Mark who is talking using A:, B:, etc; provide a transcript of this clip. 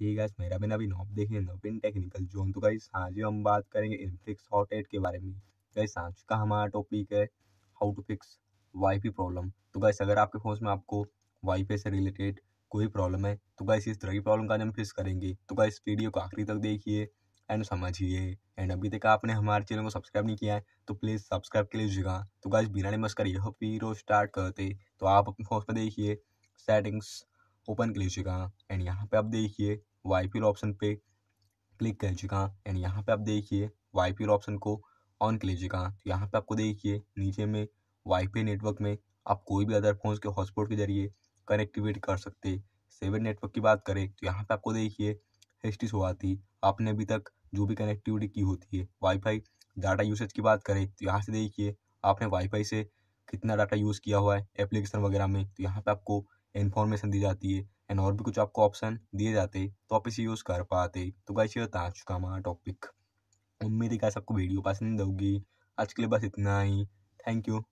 A: ठीक गाइस मेरा बिना नॉब नॉप देखें नोपिन टेक्निकल जोन तो गाइस आज हम बात करेंगे इनफ्लिक्स हॉट एट के बारे में गाइस आज का हमारा टॉपिक है how to fix WiFi problem तो गाइस अगर आपके फोन में आपको वाईफाई से रिलेटेड कोई प्रॉब्लम है तो गाइस इस तरह की प्रॉब्लम का हम फिक्स करेंगे तो गाइस वीडियो को आखिरी तक देखिए एंड समझिए एंड अभी तक आपने हमारे चैनल को सब्सक्राइब नहीं किया है तो प्लीज़ सब्सक्राइब कर लीजिएगा तो गाइस बिना निमस कर यह पीरो स्टार्ट करते तो आप अपने फोन पर देखिए सेटिंग्स ओपन कर लीजिएगा एंड यहाँ पे आप देखिए वाई पी ऑप्शन पे क्लिक कर चुका एंड यहाँ पे आप देखिए वाई पी ऑप्शन को ऑन कर लीजिएगा तो यहाँ पे आपको देखिए नीचे में वाई पी नेटवर्क में आप कोई भी अदर फोन के हॉटस्पॉट के जरिए कनेक्टिविटी कर सकते सेवन नेटवर्क की बात करें तो यहाँ पे आपको देखिए हिस्ट्री शो आती आपने अभी तक जो भी कनेक्टिविटी की होती है वाईफाई डाटा यूसेज की बात करें तो यहाँ से देखिए आपने वाईफाई से कितना डाटा यूज़ किया हुआ है एप्लीकेशन वगैरह में तो यहाँ पे आपको इन्फॉर्मेशन दी जाती है एंड और भी कुछ आपको ऑप्शन दिए जाते तो आप इसे यूज़ कर पाते तो गाइस ये बता चुका हमारा टॉपिक उम्मीद है गाइस आपको वीडियो पसंद होगी आज के लिए बस इतना ही थैंक यू